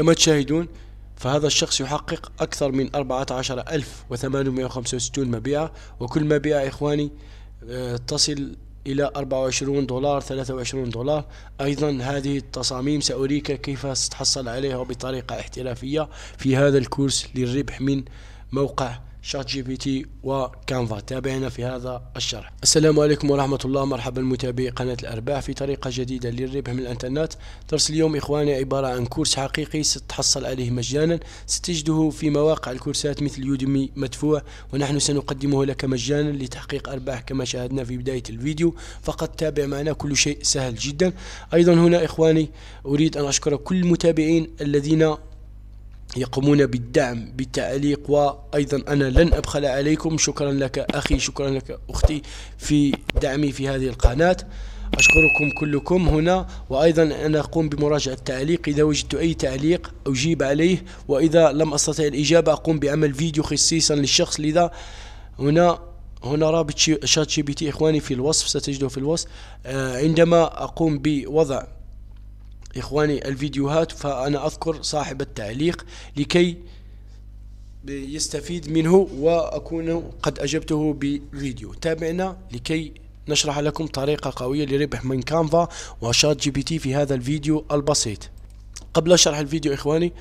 كما تشاهدون فهذا الشخص يحقق أكثر من 14865 مبيعة وكل مبيعة إخواني آه، تصل إلى 24 دولار 23 دولار أيضا هذه التصاميم سأريك كيف ستحصل عليها بطريقة احترافية في هذا الكورس للربح من موقع شات جي بي تي وكانفا تابعنا في هذا الشرح السلام عليكم ورحمة الله مرحبا متابعي قناة الأرباح في طريقة جديدة للربح من الإنترنت درس اليوم إخواني عبارة عن كورس حقيقي ستحصل عليه مجانا ستجده في مواقع الكورسات مثل يوديمي مدفوع ونحن سنقدمه لك مجانا لتحقيق أرباح كما شاهدنا في بداية الفيديو فقط تابع معنا كل شيء سهل جدا أيضا هنا إخواني أريد أن أشكر كل المتابعين الذين يقومون بالدعم بالتعليق وأيضا أنا لن أبخل عليكم شكرا لك أخي شكرا لك أختي في دعمي في هذه القناة أشكركم كلكم هنا وأيضا أنا أقوم بمراجعة التعليق إذا وجدت أي تعليق أجيب عليه وإذا لم أستطع الإجابة أقوم بعمل فيديو خصيصا للشخص لذا هنا هنا رابط شات جي بي تي إخواني في الوصف ستجده في الوصف آه، عندما أقوم بوضع إخواني الفيديوهات فأنا أذكر صاحب التعليق لكي يستفيد منه وأكون قد أجبته بفيديو تابعنا لكي نشرح لكم طريقة قوية لربح من كانفا وشات جي بي تي في هذا الفيديو البسيط قبل شرح الفيديو إخواني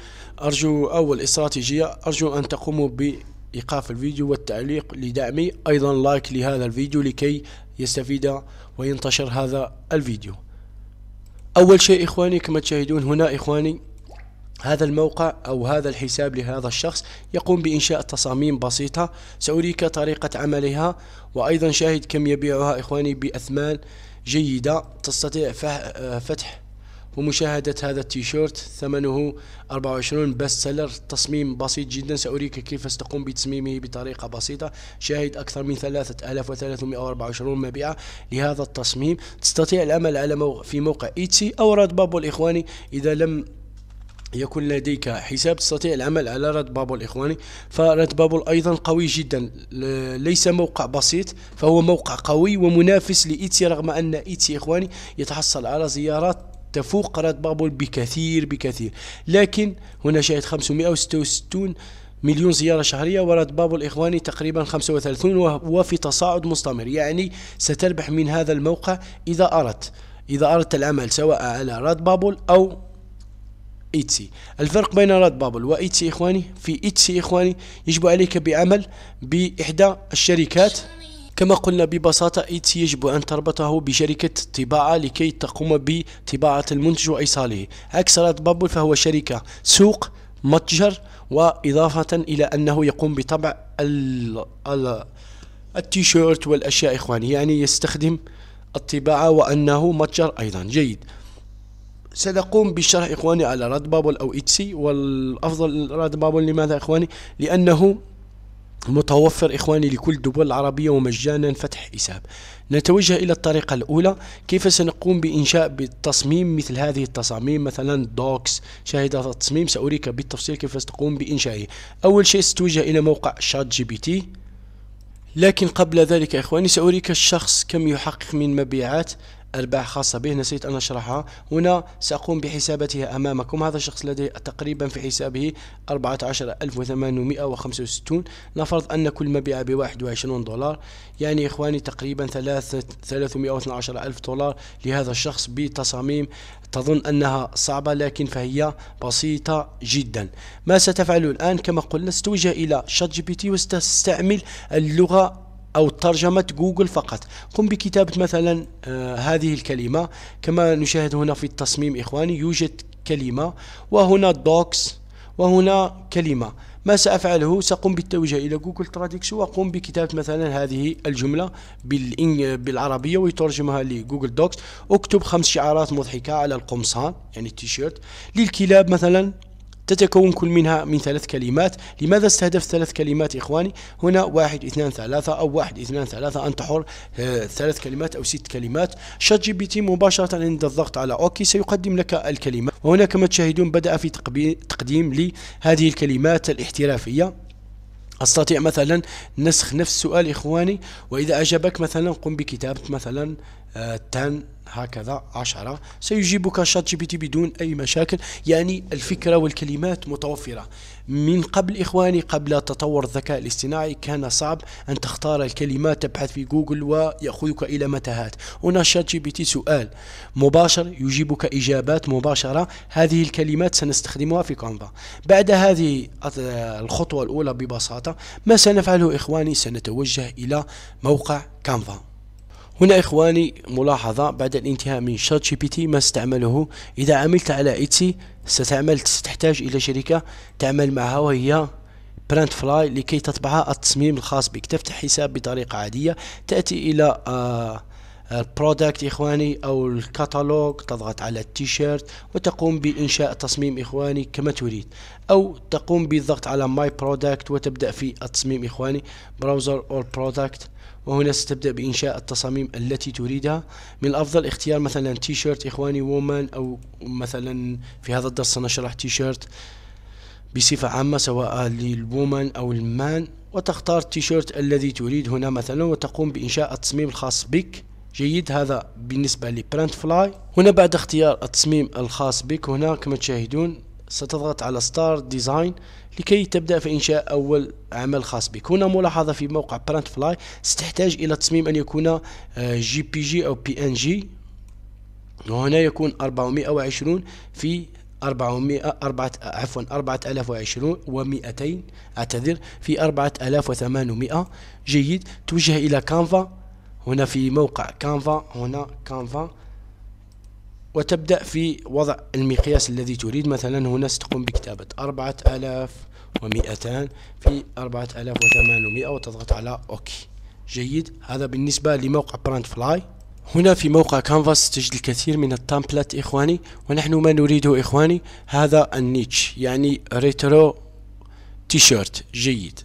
أرجو أول استراتيجية أرجو أن تقوموا بإيقاف الفيديو والتعليق لدعمي أيضا لايك لهذا الفيديو لكي يستفيد وينتشر هذا الفيديو أول شيء إخواني كما تشاهدون هنا إخواني هذا الموقع أو هذا الحساب لهذا الشخص يقوم بإنشاء تصاميم بسيطة سأريك طريقة عملها وأيضا شاهد كم يبيعها إخواني بأثمان جيدة تستطيع آه، فتح ومشاهدة هذا التيشيرت ثمنه 24 بست سيلر تصميم بسيط جدا سأريك كيف ستقوم بتصميمه بطريقة بسيطة شاهد أكثر من 3324 مبيعة لهذا التصميم تستطيع العمل على موقع في موقع ايتسي أو راد بابل إخواني إذا لم يكون لديك حساب تستطيع العمل على راد بابل إخواني فراد بابل أيضا قوي جدا ليس موقع بسيط فهو موقع قوي ومنافس لإيتسي رغم أن إيتسي إخواني يتحصل على زيارات تفوق قناة بابل بكثير بكثير لكن هنا شاهد 566 مليون زيارة شهرية ورد بابل إخواني تقريبا 35 وفي تصاعد مستمر يعني ستربح من هذا الموقع إذا أردت إذا أردت العمل سواء على راد بابل أو إيتسي الفرق بين راد بابل وإيتسي إخواني في إيتسي إخواني يجب عليك بعمل بإحدى الشركات كما قلنا ببساطة إيتس يجب أن تربطه بشركة طباعة لكي تقوم بطباعة المنتج وإيصاله عكس راد بابل فهو شركة سوق متجر وإضافة إلى أنه يقوم بطبع التيشيرت والأشياء إخواني يعني يستخدم الطباعة وأنه متجر أيضا جيد سنقوم بالشرح إخواني على راد بابل أو إيتسي والأفضل راد بابل لماذا إخواني لأنه متوفر إخواني لكل الدول العربية ومجانا فتح حساب نتوجه إلى الطريقة الأولى كيف سنقوم بإنشاء بالتصميم مثل هذه التصاميم مثلا دوكس شاهدة التصميم سأريك بالتفصيل كيف ستقوم بإنشائه أول شيء ستوجه إلى موقع شات جي بي تي لكن قبل ذلك إخواني سأريك الشخص كم يحقق من مبيعات أرباح خاصة به نسيت أن أشرحها هنا سأقوم بحسابتها أمامكم هذا الشخص لديه تقريبا في حسابه 14865 نفرض أن كل مبيع ب 21 دولار يعني إخواني تقريبا 312 312000 دولار لهذا الشخص بتصاميم تظن أنها صعبة لكن فهي بسيطة جدا ما ستفعل الآن كما قلنا ستوجه إلى شات جي بي تي وستستعمل اللغة أو ترجمة جوجل فقط قم بكتابة مثلا آه، هذه الكلمة كما نشاهد هنا في التصميم إخواني يوجد كلمة وهنا دوكس وهنا كلمة ما سأفعله سأقوم بالتوجيه إلى جوجل ترادكس وأقوم بكتابة مثلا هذه الجملة بالعربية ويترجمها لجوجل دوكس أكتب خمس شعارات مضحكة على القمصان يعني التيشيرت للكلاب مثلا تتكون كل منها من ثلاث كلمات لماذا استهدف ثلاث كلمات إخواني هنا واحد اثنان ثلاثة أو واحد اثنان ثلاثة أن تحر آه، ثلاث كلمات أو ست كلمات شات جي بي تي مباشرة عند الضغط على أوكي سيقدم لك الكلمة وهنا كما تشاهدون بدأ في تقديم لي هذه الكلمات الاحترافية استطيع مثلا نسخ نفس السؤال اخواني واذا اجابك مثلا قم بكتابه مثلا آه، تان هكذا عشرة سيجيبك شات جي بي تي بدون أي مشاكل يعني الفكرة والكلمات متوفرة من قبل إخواني قبل تطور الذكاء الاصطناعي كان صعب أن تختار الكلمات تبحث في جوجل ويأخذك إلى متاهات هنا شات جي بي تي سؤال مباشر يجيبك إجابات مباشرة هذه الكلمات سنستخدمها في كانفا بعد هذه الخطوة الأولى ببساطة ما سنفعله إخواني سنتوجه إلى موقع كانفا هنا إخواني ملاحظة بعد الانتهاء من شات جي بي تي ما استعمله إذا عملت على إيتسي ستعمل ستحتاج إلى شركة تعمل معها وهي برانت فلاي لكي تطبع التصميم الخاص بك تفتح حساب بطريقة عادية تأتي إلى آه البرودكت آه، اخواني او الكتالوج تضغط على التيشيرت وتقوم بانشاء تصميم اخواني كما تريد او تقوم بالضغط على ماي برودكت وتبدا في التصميم اخواني براوزر اور برودكت وهنا ستبدأ بإنشاء التصاميم التي تريدها من الأفضل اختيار مثلا تي شيرت إخواني وومان أو مثلا في هذا الدرس سنشرح تي شيرت بصفة عامة سواء للوومان أو المان وتختار التيشيرت الذي تريد هنا مثلا وتقوم بإنشاء التصميم الخاص بك جيد هذا بالنسبة لبرانت فلاي هنا بعد اختيار التصميم الخاص بك هنا كما تشاهدون ستضغط على ستار ديزاين لكي تبدأ في إنشاء أول عمل خاص بك هنا ملاحظة في موقع برنت فلاي ستحتاج إلى تصميم أن يكون آه، جي بي جي أو بي إن جي وهنا يكون 420 في 400 أربعة عفوا 4020 و200 أعتذر في 4800 جيد توجه إلى كانفا هنا في موقع كانفا هنا كانفا وتبدأ في وضع المقياس الذي تريد مثلا هنا ستقوم بكتابة 4200 في 4800 وتضغط على أوكي جيد هذا بالنسبة لموقع براند فلاي هنا في موقع كانفاس تجد الكثير من التامبلات إخواني ونحن ما نريده إخواني هذا النيتش يعني ريترو تيشيرت جيد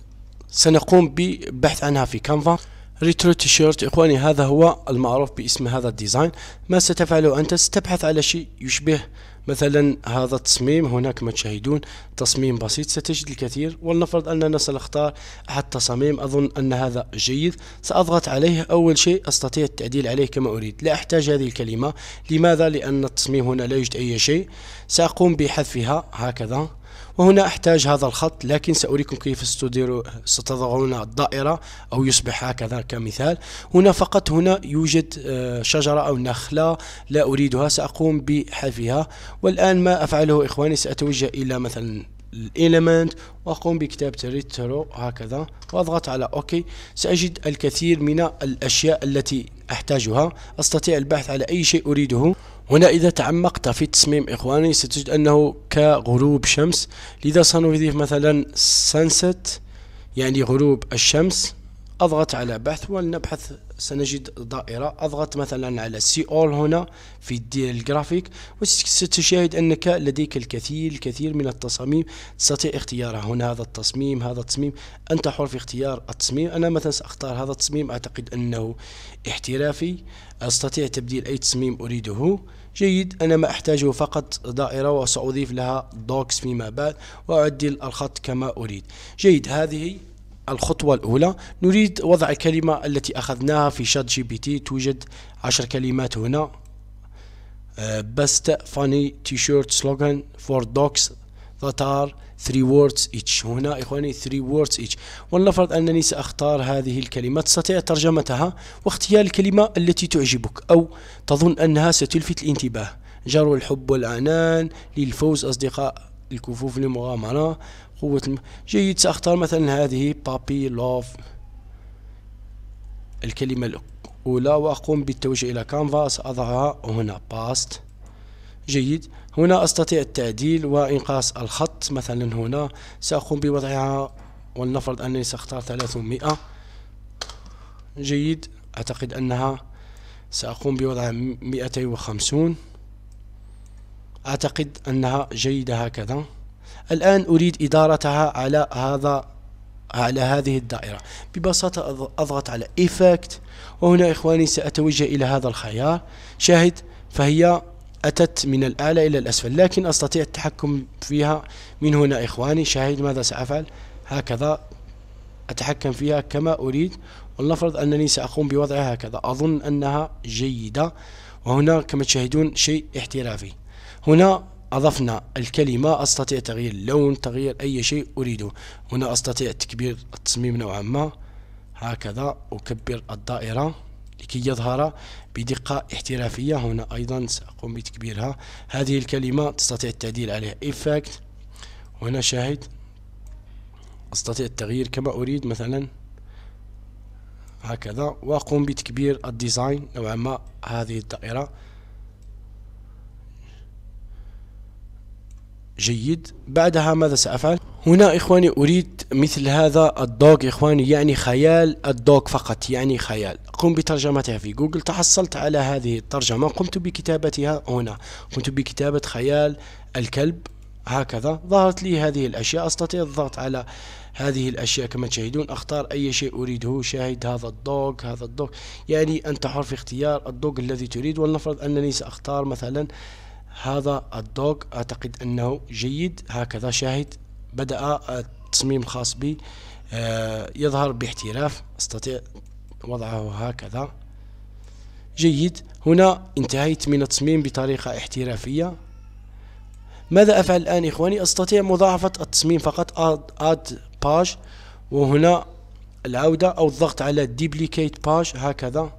سنقوم ببحث عنها في كانفا ريترو تيشيرت اخواني هذا هو المعروف باسم هذا الديزاين ما ستفعله انت ستبحث على شيء يشبه مثلا هذا التصميم هناك ما تشاهدون تصميم بسيط ستجد الكثير ولنفرض اننا سنختار احد التصاميم اظن ان هذا جيد ساضغط عليه اول شيء استطيع التعديل عليه كما اريد لا احتاج هذه الكلمة لماذا لان التصميم هنا لا يوجد اي شيء ساقوم بحذفها هكذا وهنا أحتاج هذا الخط لكن سأريكم كيف ستضعون الدائرة أو يصبح هكذا كمثال هنا فقط هنا يوجد آه، شجرة أو نخلة لا أريدها سأقوم بحذفها والآن ما أفعله إخواني سأتوجه إلى مثلا الاليمنت وأقوم بكتابة ريترو هكذا وأضغط على أوكي سأجد الكثير من الأشياء التي أحتاجها أستطيع البحث على أي شيء أريده هنا إذا تعمقت في تصميم إخواني ستجد أنه كغروب شمس لذا سنضيف مثلا sunset يعني غروب الشمس أضغط على بحث ولنبحث سنجد دائرة أضغط مثلا على سي أول هنا في الجرافيك وستشاهد أنك لديك الكثير الكثير من التصاميم تستطيع اختيارها هنا هذا التصميم هذا التصميم أنت حر في اختيار التصميم أنا مثلا سأختار هذا التصميم أعتقد أنه احترافي أستطيع تبديل أي تصميم أريده جيد أنا ما أحتاجه فقط دائرة وسأضيف لها دوكس فيما بعد وأعدل الخط كما أريد جيد هذه الخطوة الأولى نريد وضع الكلمة التي أخذناها في شات جي بي تي توجد عشر كلمات هنا آه، best funny t-shirt slogan for dogs that are three words each هنا إخواني three words each ولنفرض أنني سأختار هذه الكلمة تستطيع ترجمتها واختيار الكلمة التي تعجبك أو تظن أنها ستلفت الانتباه جرو الحب والعنان للفوز أصدقاء الكفوف للمغامرة قوة الم... جيد سأختار مثلا هذه بابي لوف الكلمة الأولى وأقوم بالتوجيه إلى كانفا سأضعها هنا باست جيد هنا أستطيع التعديل وإنقاص الخط مثلا هنا سأقوم بوضعها ولنفرض أنني سأختار 300 جيد أعتقد أنها سأقوم بوضع 250 أعتقد أنها جيدة هكذا الآن أريد إدارتها على هذا على هذه الدائرة ببساطة أضغط على إيفكت وهنا إخواني سأتوجه إلى هذا الخيار شاهد فهي أتت من الآلة إلى الأسفل لكن أستطيع التحكم فيها من هنا إخواني شاهد ماذا سأفعل هكذا أتحكم فيها كما أريد ولنفرض أنني سأقوم بوضعها هكذا أظن أنها جيدة وهنا كما تشاهدون شيء احترافي هنا أضفنا الكلمة أستطيع تغيير اللون تغيير أي شيء أريده هنا أستطيع تكبير التصميم نوعا ما هكذا أكبر الدائرة لكي يظهر بدقة احترافية هنا أيضا سأقوم بتكبيرها هذه الكلمة تستطيع التعديل عليها إيفاكت هنا شاهد أستطيع التغيير كما أريد مثلا هكذا وأقوم بتكبير الديزاين نوعا ما هذه الدائرة جيد بعدها ماذا سأفعل؟ هنا إخواني أريد مثل هذا الدوغ إخواني يعني خيال الدوغ فقط يعني خيال قم بترجمتها في جوجل تحصلت على هذه الترجمة قمت بكتابتها هنا قمت بكتابة خيال الكلب هكذا ظهرت لي هذه الأشياء أستطيع الضغط على هذه الأشياء كما تشاهدون أختار أي شيء أريده شاهد هذا الدوغ هذا الدوغ يعني أنت حر في اختيار الدوغ الذي تريد ولنفرض أنني سأختار مثلا هذا الدوغ أعتقد أنه جيد هكذا شاهد بدأ التصميم الخاص بي آه، يظهر باحتراف أستطيع وضعه هكذا جيد هنا انتهيت من التصميم بطريقة احترافية ماذا أفعل الآن إخواني أستطيع مضاعفة التصميم فقط add page وهنا العودة أو الضغط على duplicate page هكذا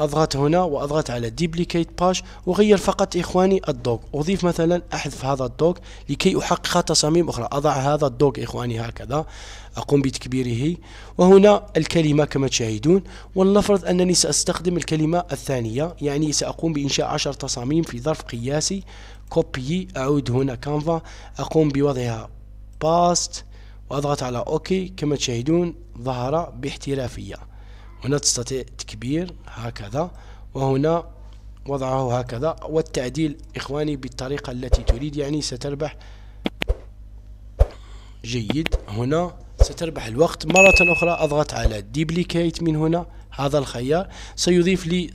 اضغط هنا واضغط على ديبليكيت باش وغير فقط اخواني الدوغ اضيف مثلا احذف هذا الدوغ لكي احقق تصاميم اخرى اضع هذا الدوغ اخواني هكذا اقوم بتكبيره وهنا الكلمة كما تشاهدون ولنفرض انني ساستخدم الكلمة الثانية يعني ساقوم بانشاء عشر تصاميم في ظرف قياسي كوبي اعود هنا كانفا اقوم بوضعها باست واضغط على اوكي كما تشاهدون ظهر باحترافية هنا تستطيع تكبير هكذا وهنا وضعه هكذا والتعديل إخواني بالطريقة التي تريد يعني ستربح جيد هنا ستربح الوقت مرة أخرى أضغط على ديبليكيت من هنا هذا الخيار سيضيف لي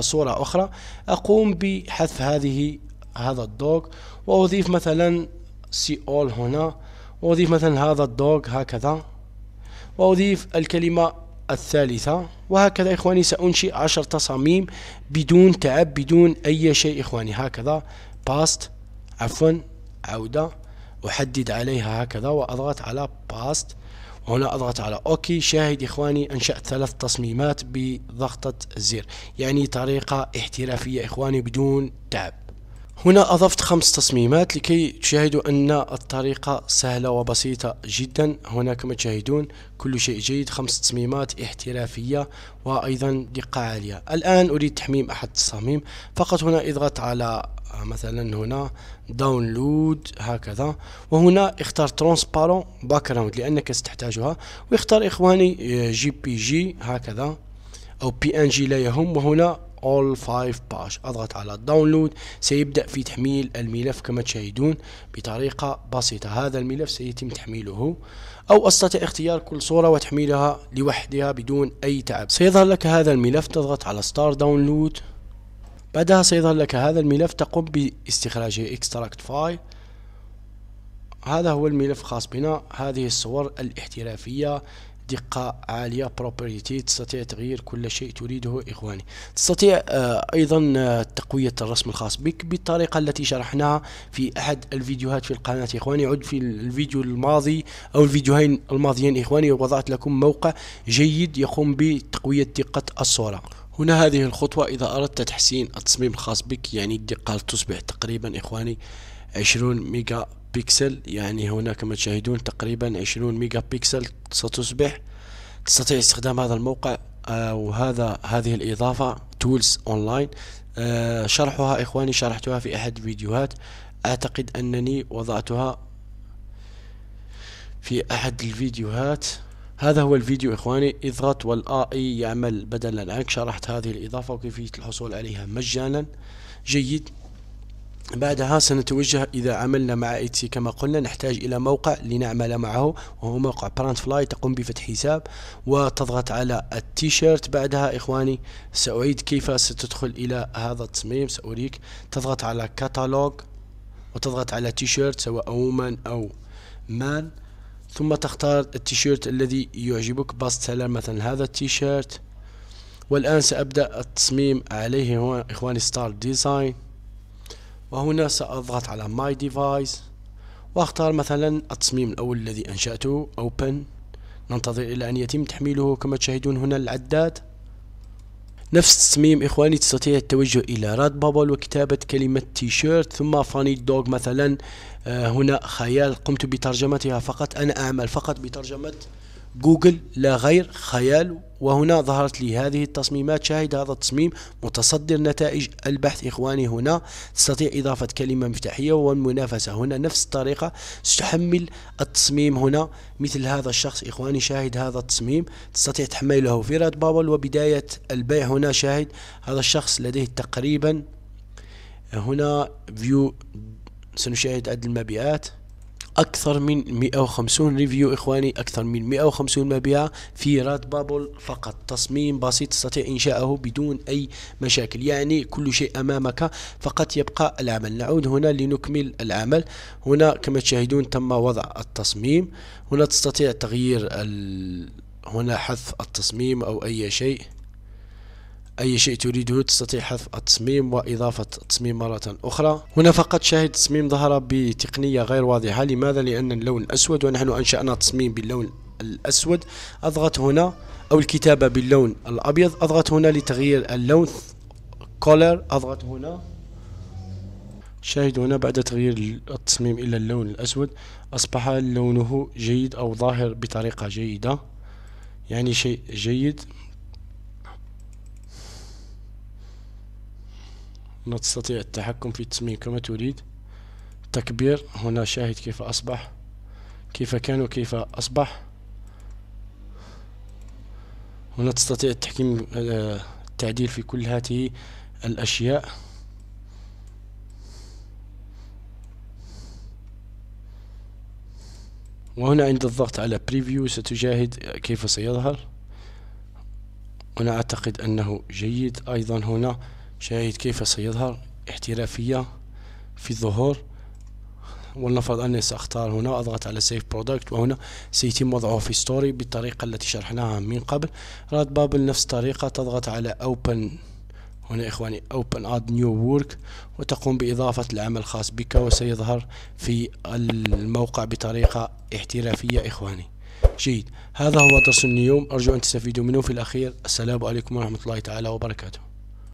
صورة أخرى أقوم بحذف هذه هذا الدوغ وأضيف مثلا سي أول هنا وأضيف مثلا هذا الدوغ هكذا وأضيف الكلمة الثالثة وهكذا إخواني سأنشئ عشر تصاميم بدون تعب بدون أي شيء إخواني هكذا باست عفوا عودة أحدد عليها هكذا وأضغط على باست وهنا أضغط على أوكي شاهد إخواني أنشأت ثلاث تصميمات بضغطة الزر يعني طريقة احترافية إخواني بدون تعب هنا أضفت خمس تصميمات لكي تشاهدوا أن الطريقة سهلة وبسيطة جدا هنا كما تشاهدون كل شيء جيد خمس تصميمات احترافية وأيضا دقة عالية الآن أريد تحميم أحد التصاميم فقط هنا اضغط على آه، مثلا هنا داونلود هكذا وهنا اختار ترانسبارون باك جراوند لأنك ستحتاجها واختار إخواني آه، جي بي جي هكذا أو بي ان جي لا يهم وهنا all 5 باش اضغط على الداونلود سيبدأ في تحميل الملف كما تشاهدون بطريقة بسيطة هذا الملف سيتم تحميله أو أستطيع اختيار كل صورة وتحميلها لوحدها بدون أي تعب سيظهر لك هذا الملف تضغط على ستار داونلود بعدها سيظهر لك هذا الملف تقوم باستخراجه اكستراكت فايل هذا هو الملف خاص بنا هذه الصور الاحترافية دقة عالية بروبريتي تستطيع تغيير كل شيء تريده إخواني تستطيع آه، أيضا آه، تقوية الرسم الخاص بك بالطريقة التي شرحناها في أحد الفيديوهات في القناة إخواني عد في الفيديو الماضي أو الفيديوهين الماضيين إخواني وضعت لكم موقع جيد يقوم بتقوية دقة الصورة هنا هذه الخطوة إذا أردت تحسين التصميم الخاص بك يعني الدقة تصبح تقريبا إخواني 20 ميجا بيكسل يعني هنا كما تشاهدون تقريبا عشرون ميجا بيكسل ستصبح تستطيع استخدام هذا الموقع آه، وهذا هذه الإضافة تولز أونلاين آه، شرحها إخواني شرحتها في أحد الفيديوهات أعتقد أنني وضعتها في أحد الفيديوهات هذا هو الفيديو إخواني اضغط والآ اي يعمل بدلا عنك شرحت هذه الإضافة وكيفية الحصول عليها مجانا جيد بعدها سنتوجه إذا عملنا مع اي تي كما قلنا نحتاج إلى موقع لنعمل معه وهو موقع براند فلاي تقوم بفتح حساب وتضغط على التيشيرت بعدها إخواني سأعيد كيف ستدخل إلى هذا التصميم سأريك تضغط على كاتالوج وتضغط على تيشيرت سواء أومن أو مان ثم تختار التيشيرت الذي يعجبك باست سيلر مثلا هذا التيشيرت والآن سأبدأ التصميم عليه هو إخواني ستار ديزاين وهنا سأضغط على ماي ديفايس واختار مثلا التصميم الاول الذي انشأته open ننتظر الى ان يتم تحميله كما تشاهدون هنا العداد نفس التصميم اخواني تستطيع التوجه الى راد بابل وكتابة كلمة تيشيرت ثم فاني دوغ مثلا آه، هنا خيال قمت بترجمتها فقط انا اعمل فقط بترجمة جوجل لا غير خيال وهنا ظهرت لي هذه التصميمات شاهد هذا التصميم متصدر نتائج البحث إخواني هنا تستطيع إضافة كلمة مفتاحية والمنافسة هنا نفس الطريقة تحمل التصميم هنا مثل هذا الشخص إخواني شاهد هذا التصميم تستطيع تحميله في راد بابل وبداية البيع هنا شاهد هذا الشخص لديه تقريبا هنا فيو سنشاهد عدد المبيعات اكثر من 150 ريفيو اخواني اكثر من 150 مبيع في راد بابل فقط تصميم بسيط تستطيع انشاءه بدون اي مشاكل يعني كل شيء امامك فقط يبقى العمل نعود هنا لنكمل العمل هنا كما تشاهدون تم وضع التصميم هنا تستطيع تغيير ال... هنا حذف التصميم او اي شيء أي شيء تريده تستطيع حذف التصميم وإضافة التصميم مرة أخرى هنا فقط شاهد التصميم ظهر بتقنية غير واضحة لماذا لأن اللون الأسود ونحن أنشأنا تصميم باللون الأسود أضغط هنا أو الكتابة باللون الأبيض أضغط هنا لتغيير اللون كولر أضغط هنا شاهد هنا بعد تغيير التصميم إلى اللون الأسود أصبح لونه جيد أو ظاهر بطريقة جيدة يعني شيء جيد نستطيع التحكم في التصميم كما تريد تكبير هنا شاهد كيف أصبح كيف كان وكيف أصبح هنا تستطيع التحكيم آه، التعديل في كل هذه الأشياء وهنا عند الضغط على preview ستشاهد كيف سيظهر هنا أعتقد أنه جيد أيضا هنا شاهد كيف سيظهر احترافية في الظهور ولنفرض أني سأختار هنا وأضغط على سيف برودكت وهنا سيتم وضعه في ستوري بالطريقة التي شرحناها من قبل راد بابل نفس الطريقة تضغط على أوبن هنا إخواني Open Add New Work وتقوم بإضافة العمل الخاص بك وسيظهر في الموقع بطريقة احترافية إخواني جيد هذا هو درس اليوم أرجو أن تستفيدوا منه في الأخير السلام عليكم ورحمة الله تعالى وبركاته